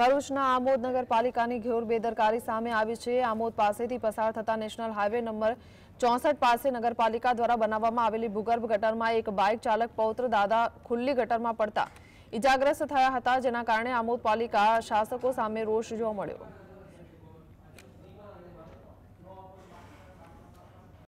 મરોજના અમોદનગર પાલિકાની ઘોર બેદરકારી સામે આવી છે અમોદ પાસેથી પસાર થતા નેશનલ હાઈવે નંબર 64 પાસે નગરપાલિકા દ્વારા બનાવવામાં આવેલી ભૂગર્ભ ગટરમાં એક બાઈક ચાલક પૌત્ર દાદા ખુલ્લી ગટરમાં પડતા ઈજાગ્રસ્ત થયા હતા જેના કારણે અમોદ પાલિકાના શાસકો સામે રોષ જોવા મળ્યો